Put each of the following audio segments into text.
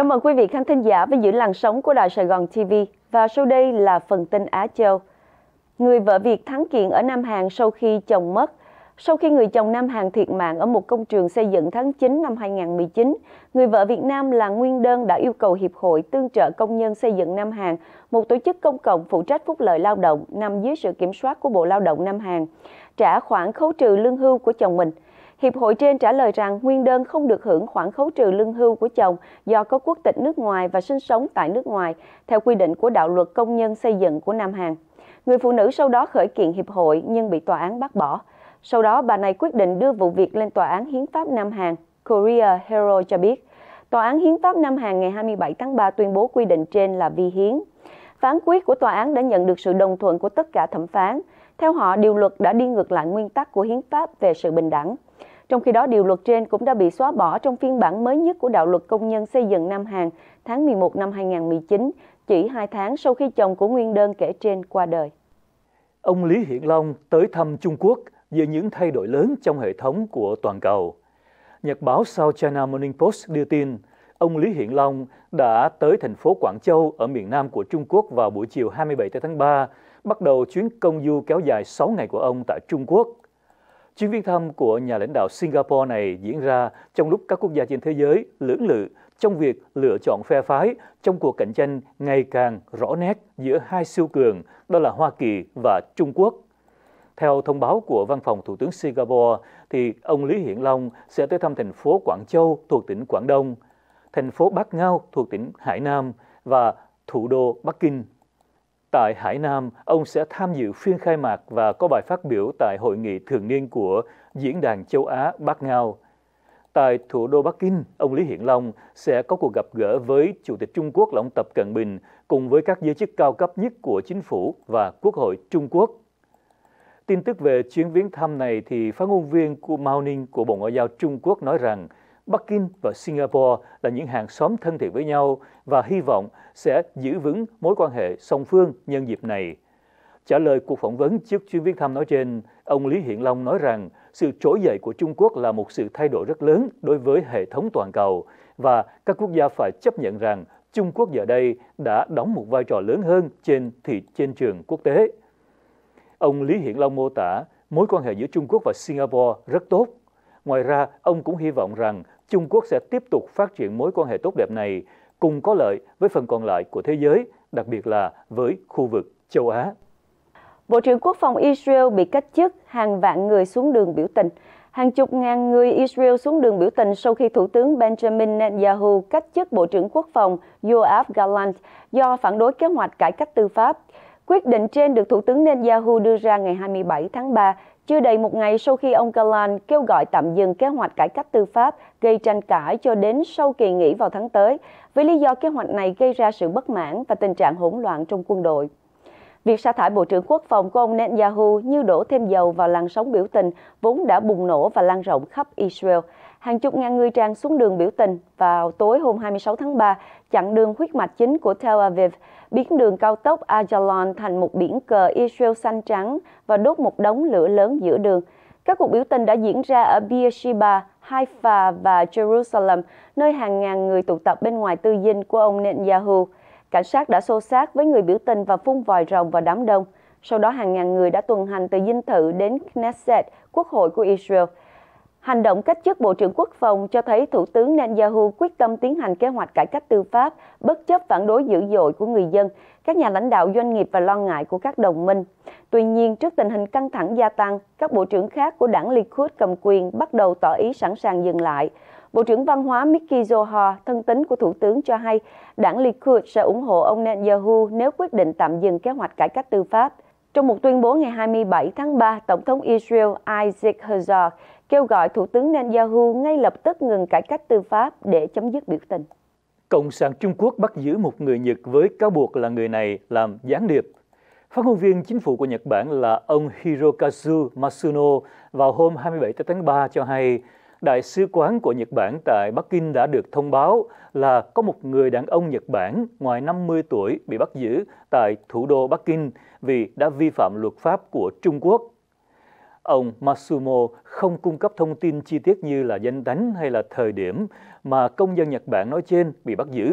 Cảm ơn quý vị khán thính giả với giữ làn sóng của Đài Sài Gòn TV. Và sau đây là phần tin Á Châu. Người vợ Việt thắng kiện ở Nam Hàn sau khi chồng mất. Sau khi người chồng Nam Hàn thiệt mạng ở một công trường xây dựng tháng 9 năm 2019, người vợ Việt Nam là Nguyên Đơn đã yêu cầu Hiệp hội Tương trợ Công nhân Xây dựng Nam Hàn, một tổ chức công cộng phụ trách phúc lợi lao động nằm dưới sự kiểm soát của Bộ Lao động Nam Hàn, trả khoản khấu trừ lương hưu của chồng mình – Hiệp hội trên trả lời rằng nguyên đơn không được hưởng khoản khấu trừ lương hưu của chồng do có quốc tịch nước ngoài và sinh sống tại nước ngoài, theo quy định của đạo luật công nhân xây dựng của Nam Hàn. Người phụ nữ sau đó khởi kiện hiệp hội nhưng bị tòa án bác bỏ. Sau đó, bà này quyết định đưa vụ việc lên Tòa án Hiến pháp Nam Hàn, Korea Hero cho biết. Tòa án Hiến pháp Nam Hàn ngày 27 tháng 3 tuyên bố quy định trên là vi hiến. Phán quyết của tòa án đã nhận được sự đồng thuận của tất cả thẩm phán. Theo họ, điều luật đã đi ngược lại nguyên tắc của hiến pháp về sự bình đẳng. Trong khi đó, điều luật trên cũng đã bị xóa bỏ trong phiên bản mới nhất của đạo luật công nhân xây dựng Nam Hàn tháng 11 năm 2019, chỉ hai tháng sau khi chồng của nguyên đơn kể trên qua đời. Ông Lý Hiển Long tới thăm Trung Quốc về những thay đổi lớn trong hệ thống của toàn cầu. Nhật báo South China Morning Post đưa tin, ông Lý Hiển Long đã tới thành phố Quảng Châu ở miền Nam của Trung Quốc vào buổi chiều 27 tháng 3, bắt đầu chuyến công du kéo dài 6 ngày của ông tại Trung Quốc – Chuyến viếng thăm của nhà lãnh đạo Singapore này diễn ra trong lúc các quốc gia trên thế giới lưỡng lự trong việc lựa chọn phe phái trong cuộc cạnh tranh ngày càng rõ nét giữa hai siêu cường, đó là Hoa Kỳ và Trung Quốc. Theo thông báo của Văn phòng Thủ tướng Singapore, thì ông Lý Hiển Long sẽ tới thăm thành phố Quảng Châu thuộc tỉnh Quảng Đông, thành phố Bắc Ngao thuộc tỉnh Hải Nam và thủ đô Bắc Kinh Tại Hải Nam, ông sẽ tham dự phiên khai mạc và có bài phát biểu tại hội nghị thường niên của Diễn đàn châu Á Bắc Ngao. Tại thủ đô Bắc Kinh, ông Lý Hiển Long sẽ có cuộc gặp gỡ với Chủ tịch Trung Quốc là ông Tập Cận Bình cùng với các giới chức cao cấp nhất của chính phủ và Quốc hội Trung Quốc. Tin tức về chuyến viếng thăm này thì phát ngôn viên của Mao Ninh của Bộ Ngoại giao Trung Quốc nói rằng – Bắc Kinh và Singapore là những hàng xóm thân thiện với nhau và hy vọng sẽ giữ vững mối quan hệ song phương nhân dịp này. Trả lời cuộc phỏng vấn trước chuyến viếng thăm nói trên, ông Lý Hiện Long nói rằng sự trỗi dậy của Trung Quốc là một sự thay đổi rất lớn đối với hệ thống toàn cầu và các quốc gia phải chấp nhận rằng Trung Quốc giờ đây đã đóng một vai trò lớn hơn trên thị trên trường quốc tế. Ông Lý Hiện Long mô tả mối quan hệ giữa Trung Quốc và Singapore rất tốt Ngoài ra, ông cũng hy vọng rằng Trung Quốc sẽ tiếp tục phát triển mối quan hệ tốt đẹp này cùng có lợi với phần còn lại của thế giới, đặc biệt là với khu vực châu Á. Bộ trưởng Quốc phòng Israel bị cách chức, hàng vạn người xuống đường biểu tình. Hàng chục ngàn người Israel xuống đường biểu tình sau khi Thủ tướng Benjamin Netanyahu cách chức Bộ trưởng Quốc phòng Yoav Gallant do phản đối kế hoạch cải cách tư pháp. Quyết định trên được Thủ tướng Netanyahu đưa ra ngày 27 tháng 3 chưa đầy một ngày sau khi ông Kalan kêu gọi tạm dừng kế hoạch cải cách tư pháp gây tranh cãi cho đến sau kỳ nghỉ vào tháng tới, với lý do kế hoạch này gây ra sự bất mãn và tình trạng hỗn loạn trong quân đội. Việc sa thải Bộ trưởng Quốc phòng của ông Netanyahu như đổ thêm dầu vào làn sóng biểu tình vốn đã bùng nổ và lan rộng khắp Israel. Hàng chục ngàn người trang xuống đường biểu tình vào tối hôm 26 tháng 3, chặn đường huyết mạch chính của Tel Aviv, biến đường cao tốc Ajalon thành một biển cờ Israel xanh trắng và đốt một đống lửa lớn giữa đường. Các cuộc biểu tình đã diễn ra ở Beersheba, Haifa và Jerusalem, nơi hàng ngàn người tụ tập bên ngoài tư dinh của ông Netanyahu. Cảnh sát đã xô xát với người biểu tình và phun vòi rồng vào đám đông. Sau đó hàng ngàn người đã tuần hành từ dinh thự đến Knesset, quốc hội của Israel. Hành động cách chức Bộ trưởng Quốc phòng cho thấy Thủ tướng Netanyahu quyết tâm tiến hành kế hoạch cải cách tư pháp, bất chấp phản đối dữ dội của người dân, các nhà lãnh đạo doanh nghiệp và lo ngại của các đồng minh. Tuy nhiên, trước tình hình căng thẳng gia tăng, các bộ trưởng khác của đảng Likud cầm quyền bắt đầu tỏ ý sẵn sàng dừng lại. Bộ trưởng Văn hóa Miki Zohar, thân tín của Thủ tướng cho hay đảng Likud sẽ ủng hộ ông Netanyahu nếu quyết định tạm dừng kế hoạch cải cách tư pháp. Trong một tuyên bố ngày 27 tháng 3, Tổng thống Israel Isaac Herzog kêu gọi Thủ tướng Netanyahu ngay lập tức ngừng cải cách tư pháp để chấm dứt biểu tình. Cộng sản Trung Quốc bắt giữ một người Nhật với cáo buộc là người này làm gián điệp. Phát ngôn viên chính phủ của Nhật Bản là ông Hirokazu Masuno vào hôm 27 tháng 3 cho hay Đại sứ quán của Nhật Bản tại Bắc Kinh đã được thông báo là có một người đàn ông Nhật Bản ngoài 50 tuổi bị bắt giữ tại thủ đô Bắc Kinh vì đã vi phạm luật pháp của Trung Quốc ông Masumo không cung cấp thông tin chi tiết như là danh tính hay là thời điểm mà công dân Nhật Bản nói trên bị bắt giữ.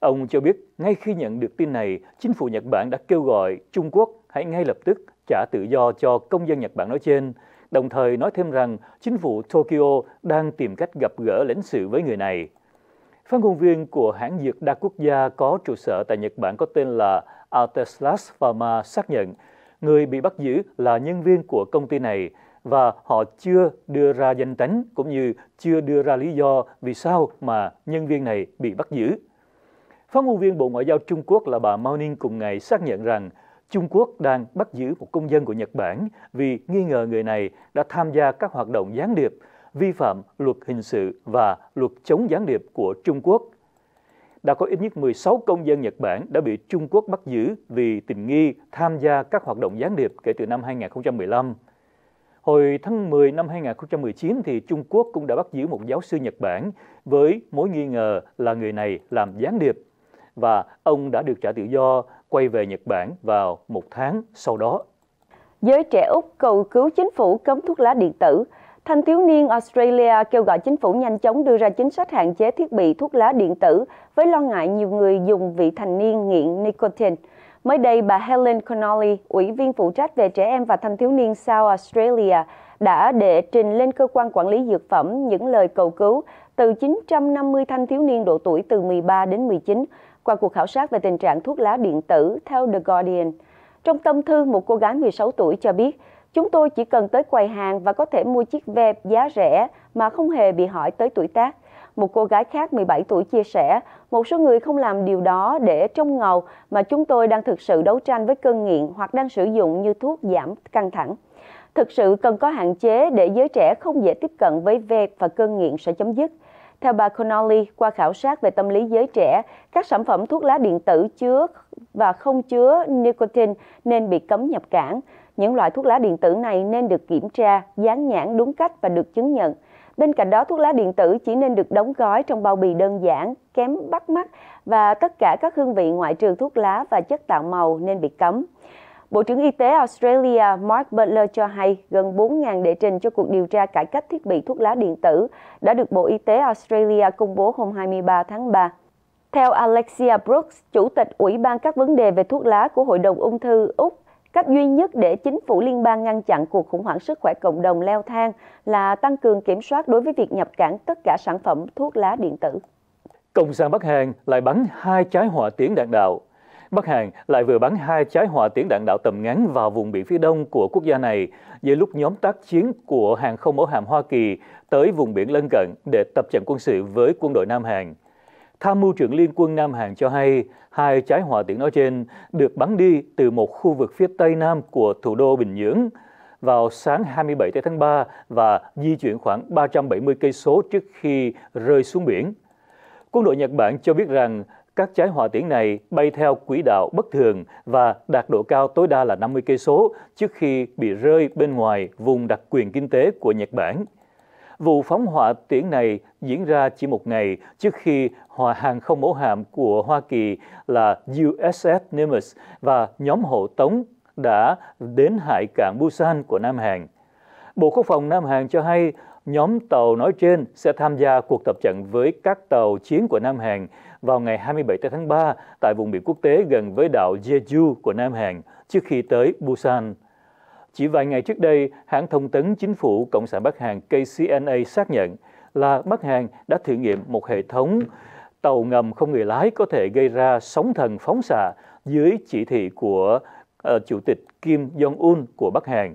Ông cho biết ngay khi nhận được tin này, chính phủ Nhật Bản đã kêu gọi Trung Quốc hãy ngay lập tức trả tự do cho công dân Nhật Bản nói trên, đồng thời nói thêm rằng chính phủ Tokyo đang tìm cách gặp gỡ lãnh sự với người này. Phát ngôn viên của hãng dược đa quốc gia có trụ sở tại Nhật Bản có tên là Arteslas Pharma xác nhận người bị bắt giữ là nhân viên của công ty này và họ chưa đưa ra danh tính cũng như chưa đưa ra lý do vì sao mà nhân viên này bị bắt giữ. Phát ngôn viên Bộ Ngoại giao Trung Quốc là bà Mao Ninh cùng ngày xác nhận rằng Trung Quốc đang bắt giữ một công dân của Nhật Bản vì nghi ngờ người này đã tham gia các hoạt động gián điệp, vi phạm luật hình sự và luật chống gián điệp của Trung Quốc – đã có ít nhất 16 công dân Nhật Bản đã bị Trung Quốc bắt giữ vì tình nghi tham gia các hoạt động gián điệp kể từ năm 2015. Hồi tháng 10 năm 2019 thì Trung Quốc cũng đã bắt giữ một giáo sư Nhật Bản với mối nghi ngờ là người này làm gián điệp và ông đã được trả tự do quay về Nhật Bản vào một tháng sau đó. Giới trẻ Úc cầu cứu chính phủ cấm thuốc lá điện tử Thanh thiếu niên Australia kêu gọi chính phủ nhanh chóng đưa ra chính sách hạn chế thiết bị thuốc lá điện tử với lo ngại nhiều người dùng vị thành niên nghiện nicotine. Mới đây, bà Helen Connolly, ủy viên phụ trách về trẻ em và thanh thiếu niên South Australia, đã đệ trình lên cơ quan quản lý dược phẩm những lời cầu cứu từ 950 thanh thiếu niên độ tuổi từ 13 đến 19 qua cuộc khảo sát về tình trạng thuốc lá điện tử theo The Guardian. Trong tâm thư, một cô gái 16 tuổi cho biết, Chúng tôi chỉ cần tới quầy hàng và có thể mua chiếc ve giá rẻ mà không hề bị hỏi tới tuổi tác. Một cô gái khác 17 tuổi chia sẻ, một số người không làm điều đó để trông ngầu mà chúng tôi đang thực sự đấu tranh với cơn nghiện hoặc đang sử dụng như thuốc giảm căng thẳng. Thực sự cần có hạn chế để giới trẻ không dễ tiếp cận với ve và cơn nghiện sẽ chấm dứt. Theo bà Connolly, qua khảo sát về tâm lý giới trẻ, các sản phẩm thuốc lá điện tử chứa và không chứa nicotine nên bị cấm nhập cảng. Những loại thuốc lá điện tử này nên được kiểm tra, dán nhãn đúng cách và được chứng nhận. Bên cạnh đó, thuốc lá điện tử chỉ nên được đóng gói trong bao bì đơn giản, kém bắt mắt và tất cả các hương vị ngoại trừ thuốc lá và chất tạo màu nên bị cấm. Bộ trưởng Y tế Australia Mark Butler cho hay gần 4.000 đệ trình cho cuộc điều tra cải cách thiết bị thuốc lá điện tử đã được Bộ Y tế Australia công bố hôm 23 tháng 3. Theo Alexia Brooks, Chủ tịch Ủy ban các vấn đề về thuốc lá của Hội đồng Ung thư Úc Cách duy nhất để chính phủ liên bang ngăn chặn cuộc khủng hoảng sức khỏe cộng đồng leo thang là tăng cường kiểm soát đối với việc nhập cảng tất cả sản phẩm thuốc lá điện tử. Cộng sản Bắc Hàn lại bắn hai trái hỏa tiễn đạn đạo. Bắc Hàn lại vừa bắn hai trái hỏa tiễn đạn đạo tầm ngắn vào vùng biển phía đông của quốc gia này giữa lúc nhóm tác chiến của hàng không mẫu hạm Hoa Kỳ tới vùng biển lân cận để tập trận quân sự với quân đội Nam Hàn. Tham mưu trưởng Liên quân Nam Hàn cho hay hai trái hỏa tiễn nói trên được bắn đi từ một khu vực phía tây nam của thủ đô Bình Nhưỡng vào sáng 27 tháng 3 và di chuyển khoảng 370 cây số trước khi rơi xuống biển. Quân đội Nhật Bản cho biết rằng các trái hỏa tiễn này bay theo quỹ đạo bất thường và đạt độ cao tối đa là 50 cây số trước khi bị rơi bên ngoài vùng đặc quyền kinh tế của Nhật Bản. Vụ phóng hỏa tiễn này diễn ra chỉ một ngày trước khi hòa hàng không mẫu hạm của Hoa Kỳ là USS Nimitz và nhóm hộ tống đã đến hải cảng Busan của Nam Hàn. Bộ Quốc phòng Nam Hàn cho hay nhóm tàu nói trên sẽ tham gia cuộc tập trận với các tàu chiến của Nam Hàn vào ngày 27 tháng 3 tại vùng biển quốc tế gần với đảo Jeju của Nam Hàn trước khi tới Busan. Chỉ vài ngày trước đây, hãng thông tấn chính phủ Cộng sản Bắc Hàn KCNA xác nhận là Bắc Hàn đã thử nghiệm một hệ thống tàu ngầm không người lái có thể gây ra sóng thần phóng xạ dưới chỉ thị của uh, Chủ tịch Kim Jong-un của Bắc Hàn.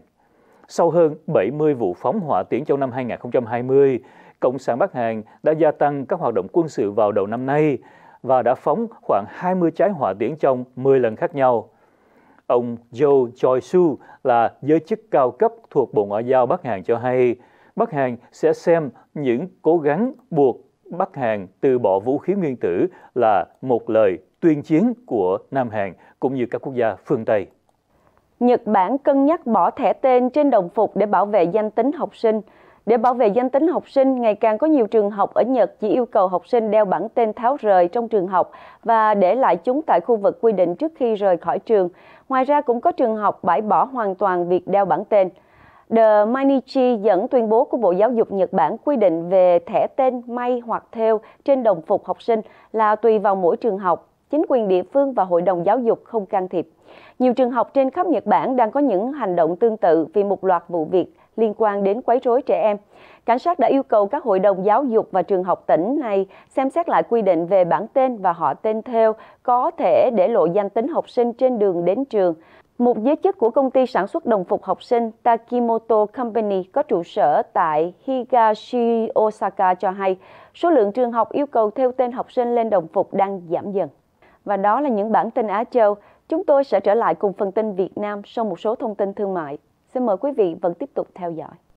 Sau hơn 70 vụ phóng hỏa tiễn trong năm 2020, Cộng sản Bắc Hàn đã gia tăng các hoạt động quân sự vào đầu năm nay và đã phóng khoảng 20 trái hỏa tiễn trong 10 lần khác nhau. Ông Joe Choi-su là giới chức cao cấp thuộc Bộ Ngoại giao Bắc Hàn cho hay, Bắc Hàn sẽ xem những cố gắng buộc Bắc Hàn từ bỏ vũ khí nguyên tử là một lời tuyên chiến của Nam Hàn cũng như các quốc gia phương Tây. Nhật Bản cân nhắc bỏ thẻ tên trên đồng phục để bảo vệ danh tính học sinh. Để bảo vệ danh tính học sinh, ngày càng có nhiều trường học ở Nhật chỉ yêu cầu học sinh đeo bản tên tháo rời trong trường học và để lại chúng tại khu vực quy định trước khi rời khỏi trường. Ngoài ra cũng có trường học bãi bỏ hoàn toàn việc đeo bản tên. The Mainichi dẫn tuyên bố của Bộ Giáo dục Nhật Bản quy định về thẻ tên may hoặc theo trên đồng phục học sinh là tùy vào mỗi trường học chính quyền địa phương và hội đồng giáo dục không can thiệp. Nhiều trường học trên khắp Nhật Bản đang có những hành động tương tự vì một loạt vụ việc liên quan đến quấy rối trẻ em. Cảnh sát đã yêu cầu các hội đồng giáo dục và trường học tỉnh này xem xét lại quy định về bản tên và họ tên theo có thể để lộ danh tính học sinh trên đường đến trường. Một giới chức của công ty sản xuất đồng phục học sinh Takimoto Company có trụ sở tại Higashi, Osaka cho hay số lượng trường học yêu cầu theo tên học sinh lên đồng phục đang giảm dần. Và đó là những bản tin Á Châu. Chúng tôi sẽ trở lại cùng phần tin Việt Nam sau một số thông tin thương mại. Xin mời quý vị vẫn tiếp tục theo dõi.